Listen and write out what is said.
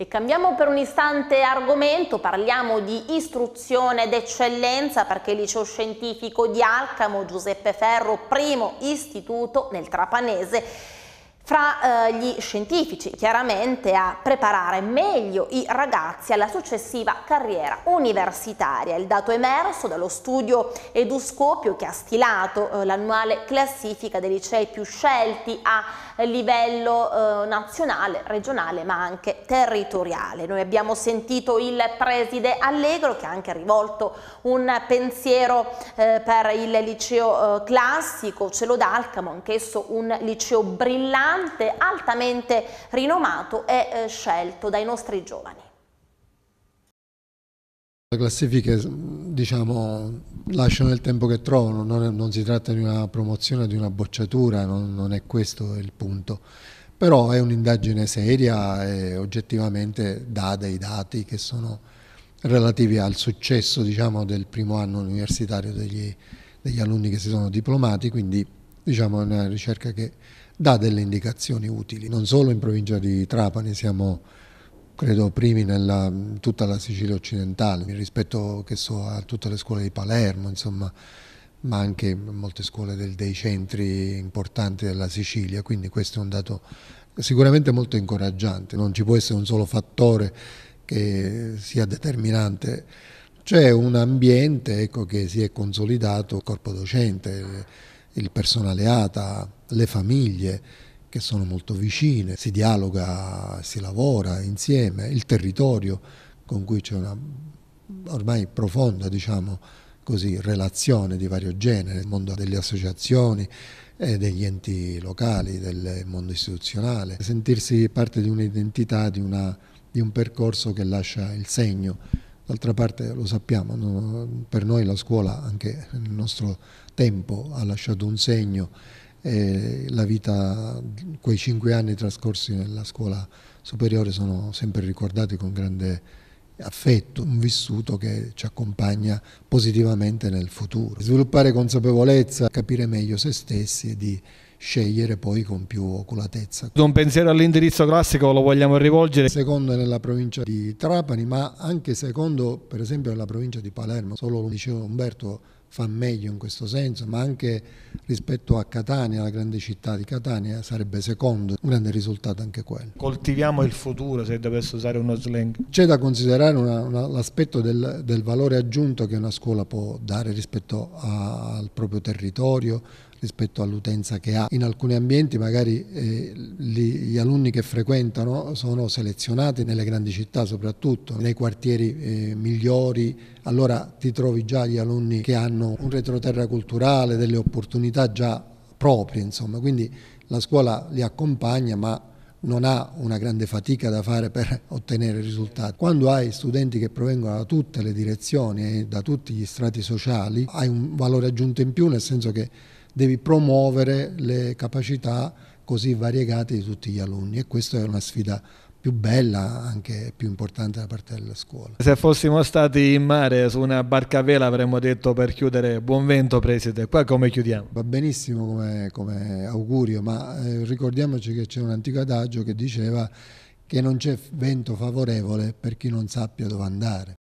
E cambiamo per un istante argomento, parliamo di istruzione d'eccellenza perché il liceo scientifico di Alcamo Giuseppe Ferro, primo istituto nel Trapanese, fra eh, gli scientifici, chiaramente a preparare meglio i ragazzi alla successiva carriera universitaria. Il dato emerso dallo studio Eduscopio che ha stilato eh, l'annuale classifica dei licei più scelti a livello eh, nazionale, regionale ma anche territoriale. Noi abbiamo sentito il preside Allegro che ha anche rivolto un pensiero eh, per il liceo eh, classico, Cielo d'Alcamo, anch'esso un liceo brillante cantante altamente rinomato e eh, scelto dai nostri giovani. Le classifiche diciamo, lasciano il tempo che trovano, non, non, si tratta di una promozione, di una bocciatura, non, non è questo il punto. Però è un'indagine seria e oggettivamente dà dei dati che sono relativi al successo diciamo, del primo anno universitario degli, degli, alunni che si sono diplomati, quindi diciamo, è una ricerca che dà delle indicazioni utili. Non solo in provincia di Trapani siamo credo primi nella tutta la Sicilia occidentale, rispetto so, a tutte le scuole di Palermo, insomma, ma anche molte scuole del, dei centri importanti della Sicilia, quindi questo è un dato sicuramente molto incoraggiante, non ci può essere un solo fattore che sia determinante. C'è un ambiente ecco, che si è consolidato, il corpo docente, il personale ATA, le famiglie che sono molto vicine, si dialoga, si lavora insieme, il territorio con cui c'è una ormai profonda diciamo così, relazione di vario genere, il mondo delle associazioni, degli enti locali, del mondo istituzionale, sentirsi parte di un'identità, di, di un percorso che lascia il segno D'altra parte lo sappiamo, no? per noi la scuola anche nel nostro tempo ha lasciato un segno, e la vita, quei cinque anni trascorsi nella scuola superiore sono sempre ricordati con grande affetto, un vissuto che ci accompagna positivamente nel futuro. Sviluppare consapevolezza, capire meglio se stessi e di scegliere poi con più oculatezza. Un pensiero all'indirizzo classico lo vogliamo rivolgere? Secondo nella provincia di Trapani, ma anche secondo per esempio nella provincia di Palermo, solo lo diceva Umberto fa meglio in questo senso, ma anche rispetto a Catania, la grande città di Catania, sarebbe secondo, un grande risultato anche quello. Coltiviamo il futuro, se dovesse usare uno slang. C'è da considerare l'aspetto del, del, valore aggiunto che una scuola può dare rispetto a, al proprio territorio, rispetto all'utenza che ha. In alcuni ambienti magari eh, gli alunni che frequentano sono selezionati nelle grandi città soprattutto, nei quartieri eh, migliori, allora ti trovi già gli alunni che hanno un retroterra culturale, delle opportunità già proprie, insomma, quindi la scuola li accompagna ma non ha una grande fatica da fare per ottenere risultati. Quando hai studenti che provengono da tutte le direzioni e da tutti gli strati sociali, hai un valore aggiunto in più, nel senso che devi promuovere le capacità così variegate di tutti gli alunni e questa è una sfida più bella, anche più importante da parte della scuola. Se fossimo stati in mare su una barca a vela avremmo detto per chiudere buon vento preside, qua come chiudiamo? Va benissimo come, come augurio, ma eh, ricordiamoci che c'è un antico adagio che diceva che non c'è vento favorevole per chi non sappia dove andare.